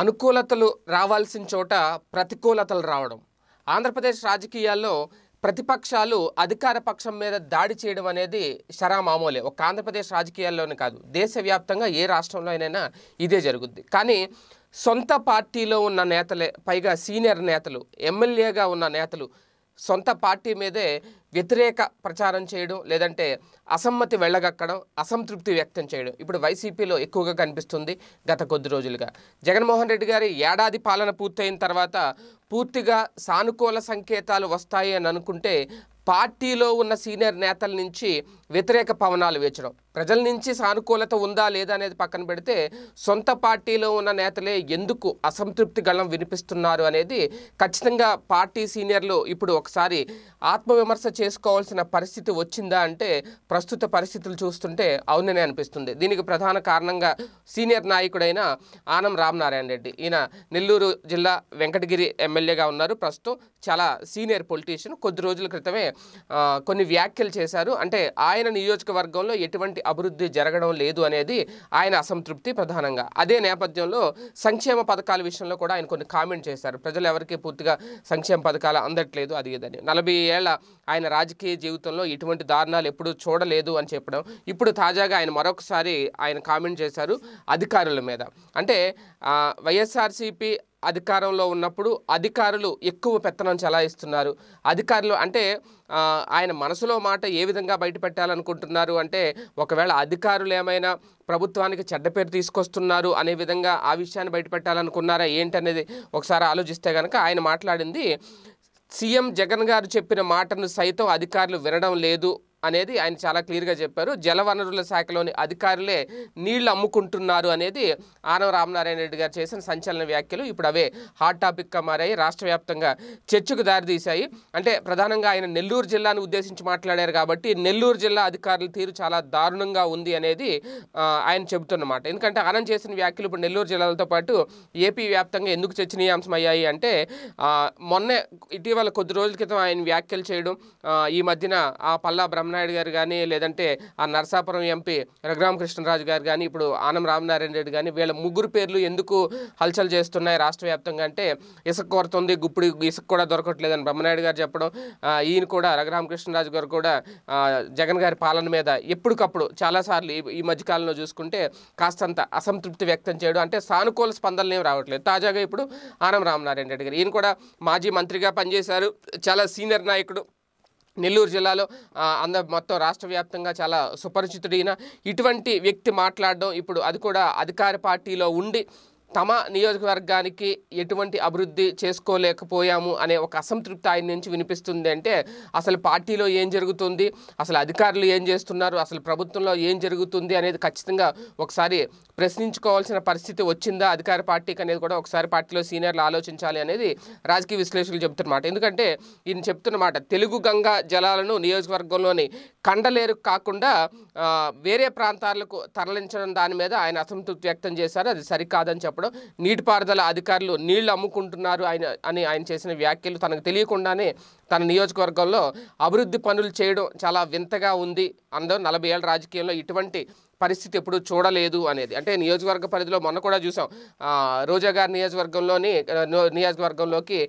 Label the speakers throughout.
Speaker 1: అనుకూలతలు రావాల్సిన చోట ప్రతికూలతలు రావడం ఆంధ్రప్రదేశ్ రాజకీయాల్లో ప్రతిపక్షాలు అధికార పక్షం మీద దాడి చేయడం అనేది మామూలే ఒక ఆంధ్రప్రదేశ్ రాజకీయాల్లోనే కాదు దేశవ్యాప్తంగా ఏ రాష్ట్రంలో అయినా ఇదే జరుగుద్ది కానీ సొంత పార్టీలో ఉన్న నేతలే పైగా సీనియర్ నేతలు ఎమ్మెల్యేగా ఉన్న నేతలు సొంత పార్టీ మీదే వ్యతిరేక ప్రచారం చేయడం లేదంటే అసమ్మతి వెళ్ళగక్కడం అసంతృప్తి వ్యక్తం చేయడం ఇప్పుడు వైసీపీలో ఎక్కువగా కనిపిస్తుంది గత కొద్ది రోజులుగా జగన్మోహన్ రెడ్డి గారి ఏడాది పాలన పూర్తయిన తర్వాత పూర్తిగా సానుకూల సంకేతాలు వస్తాయి అని అనుకుంటే పార్టీలో ఉన్న సీనియర్ నేతల నుంచి వ్యతిరేక పవనాలు వేచడం ప్రజల నుంచి సానుకూలత ఉందా లేదా అనేది పక్కన పెడితే సొంత పార్టీలో ఉన్న నేతలే ఎందుకు అసంతృప్తి గళం వినిపిస్తున్నారు అనేది ఖచ్చితంగా పార్టీ సీనియర్లు ఇప్పుడు ఒకసారి ఆత్మవిమర్శ చేసుకోవాల్సిన పరిస్థితి వచ్చిందా అంటే ప్రస్తుత పరిస్థితులు చూస్తుంటే అవుననే అనిపిస్తుంది దీనికి ప్రధాన కారణంగా సీనియర్ నాయకుడైన ఆనం రామనారాయణ రెడ్డి ఈయన నెల్లూరు జిల్లా వెంకటగిరి ఎమ్మెల్యేగా ఉన్నారు ప్రస్తుతం చాలా సీనియర్ పొలిటీషియన్ కొద్ది రోజుల క్రితమే కొన్ని వ్యాఖ్యలు చేశారు అంటే ఆయన నియోజకవర్గంలో ఎటువంటి అభివృద్ధి జరగడం లేదు అనేది ఆయన అసంతృప్తి ప్రధానంగా అదే నేపథ్యంలో సంక్షేమ పథకాల విషయంలో కూడా ఆయన కొన్ని కామెంట్ చేశారు ప్రజలు ఎవరికీ పూర్తిగా సంక్షేమ పథకాలు అందట్లేదు అది ఇదని నలభై ఏళ్ల ఆయన రాజకీయ జీవితంలో ఇటువంటి దారుణాలు ఎప్పుడూ చూడలేదు అని చెప్పడం ఇప్పుడు తాజాగా ఆయన మరొకసారి ఆయన కామెంట్ చేశారు అధికారుల మీద అంటే వైఎస్ఆర్సీపీ అధికారంలో ఉన్నప్పుడు అధికారులు ఎక్కువ పెత్తనం చలాయిస్తున్నారు అధికారులు అంటే ఆయన మనసులో మాట ఏ విధంగా బయటపెట్టాలనుకుంటున్నారు అంటే ఒకవేళ అధికారులు ఏమైనా ప్రభుత్వానికి చెడ్డ పేరు తీసుకొస్తున్నారు అనే విధంగా ఆ విషయాన్ని బయటపెట్టాలనుకున్నారా ఏంటనేది ఒకసారి ఆలోచిస్తే కనుక ఆయన మాట్లాడింది సీఎం జగన్ గారు చెప్పిన మాటను సైతం అధికారులు వినడం లేదు అనేది ఆయన చాలా క్లియర్గా చెప్పారు జలవనరుల శాఖలోని అధికారులే నీళ్లు అమ్ముకుంటున్నారు అనేది ఆనవ రామనారాయణ రెడ్డి గారు చేసిన సంచలన వ్యాఖ్యలు ఇప్పుడు అవే హాట్ టాపిక్గా మారాయి రాష్ట్ర వ్యాప్తంగా చర్చకు దారితీశాయి అంటే ప్రధానంగా ఆయన నెల్లూరు జిల్లాను ఉద్దేశించి మాట్లాడారు కాబట్టి నెల్లూరు జిల్లా అధికారుల తీరు చాలా దారుణంగా ఉంది అనేది ఆయన చెబుతున్నమాట ఎందుకంటే ఆనంద్ చేసిన వ్యాఖ్యలు ఇప్పుడు నెల్లూరు జిల్లాలతో పాటు ఏపీ వ్యాప్తంగా ఎందుకు అయ్యాయి అంటే మొన్న ఇటీవల కొద్ది రోజుల క్రితం ఆయన వ్యాఖ్యలు చేయడం ఈ మధ్యన ఆ పల్లా బ్రహ్మ నాయుడు గారు కానీ లేదంటే ఆ నరసాపురం ఎంపీ రఘురామకృష్ణరాజు గారు కానీ ఇప్పుడు ఆనం రామనారాయణ రెడ్డి కానీ వీళ్ళ ముగ్గురు పేర్లు ఎందుకు హల్చల్ చేస్తున్నాయి రాష్ట్ర వ్యాప్తంగా అంటే ఇసుక ఉంది గుప్పుడు ఇసుక కూడా దొరకట్లేదని బ్రహ్మనాయుడు గారు చెప్పడం ఈయన కూడా రఘురామకృష్ణరాజు గారు కూడా జగన్ గారి పాలన మీద ఎప్పటికప్పుడు చాలాసార్లు ఈ మధ్యకాలంలో చూసుకుంటే కాస్తంత అసంతృప్తి వ్యక్తం చేయడం అంటే సానుకూల ఏమి రావట్లేదు తాజాగా ఇప్పుడు ఆనం రామనారాయణ రెడ్డి గారు ఈయన కూడా మాజీ మంత్రిగా పనిచేశారు చాలా సీనియర్ నాయకుడు నెల్లూరు జిల్లాలో అంద మొత్తం రాష్ట్ర వ్యాప్తంగా చాలా సుపరిచితుడైన ఇటువంటి వ్యక్తి మాట్లాడడం ఇప్పుడు అది కూడా అధికార పార్టీలో ఉండి తమ నియోజకవర్గానికి ఎటువంటి అభివృద్ధి చేసుకోలేకపోయాము అనే ఒక అసంతృప్తి ఆయన నుంచి వినిపిస్తుంది అంటే అసలు పార్టీలో ఏం జరుగుతుంది అసలు అధికారులు ఏం చేస్తున్నారు అసలు ప్రభుత్వంలో ఏం జరుగుతుంది అనేది ఖచ్చితంగా ఒకసారి ప్రశ్నించుకోవాల్సిన పరిస్థితి వచ్చిందా అధికార పార్టీకి అనేది కూడా ఒకసారి పార్టీలో సీనియర్లు ఆలోచించాలి అనేది రాజకీయ విశ్లేషకులు చెప్తున్నమాట ఎందుకంటే ఈయన చెప్తున్నమాట తెలుగు గంగా జలాలను నియోజకవర్గంలోని కండలేరు కాకుండా వేరే ప్రాంతాలకు తరలించడం దాని మీద ఆయన అసంతృప్తి వ్యక్తం చేశారు అది సరికాదని చెప్పడం చెప్పడం నీటిపారుదల అధికారులు నీళ్లు అమ్ముకుంటున్నారు ఆయన అని ఆయన చేసిన వ్యాఖ్యలు తనకు తెలియకుండానే తన నియోజకవర్గంలో అభివృద్ధి పనులు చేయడం చాలా వింతగా ఉంది అందరూ నలభై ఏళ్ళ రాజకీయంలో ఇటువంటి పరిస్థితి ఎప్పుడు చూడలేదు అనేది అంటే నియోజకవర్గ పరిధిలో మొన్న కూడా చూసాం రోజా గారి నియోజకవర్గంలోని నియోజకవర్గంలోకి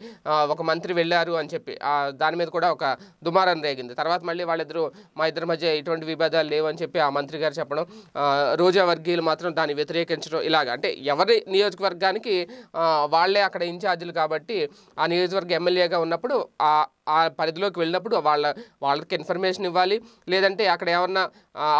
Speaker 1: ఒక మంత్రి వెళ్ళారు అని చెప్పి దాని మీద కూడా ఒక దుమారం రేగింది తర్వాత మళ్ళీ వాళ్ళిద్దరూ మా ఇద్దరి మధ్య ఎటువంటి విభేదాలు లేవని చెప్పి ఆ మంత్రి గారు చెప్పడం రోజా వర్గీయులు మాత్రం దాన్ని వ్యతిరేకించడం ఇలాగ అంటే ఎవరి నియోజకవర్గానికి వాళ్ళే అక్కడ ఇన్ఛార్జీలు కాబట్టి ఆ నియోజకవర్గ ఎమ్మెల్యేగా ఉన్నప్పుడు ఆ పరిధిలోకి వెళ్ళినప్పుడు వాళ్ళ వాళ్ళకి ఇన్ఫర్మేషన్ ఇవ్వాలి లేదంటే అక్కడ ఏమన్నా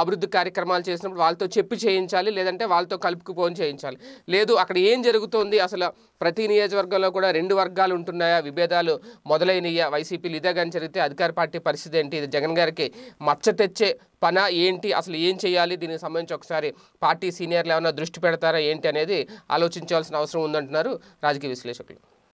Speaker 1: అభివృద్ధి కార్యక్రమాలు చేసినప్పుడు వాళ్ళతో చెప్పి చేయించాలి లేదంటే వాళ్ళతో కలుపుకుపోని చేయించాలి లేదు అక్కడ ఏం జరుగుతోంది అసలు ప్రతి నియోజకవర్గంలో కూడా రెండు వర్గాలు ఉంటున్నాయా విభేదాలు మొదలైనయ్యా వైసీపీలు ఇదే కానీ జరిగితే అధికార పార్టీ పరిస్థితి ఏంటి ఇది జగన్ గారికి మచ్చ తెచ్చే పన ఏంటి అసలు ఏం చేయాలి దీనికి సంబంధించి ఒకసారి పార్టీ సీనియర్లు ఏమైనా దృష్టి పెడతారా ఏంటి అనేది ఆలోచించాల్సిన అవసరం ఉందంటున్నారు రాజకీయ విశ్లేషకులు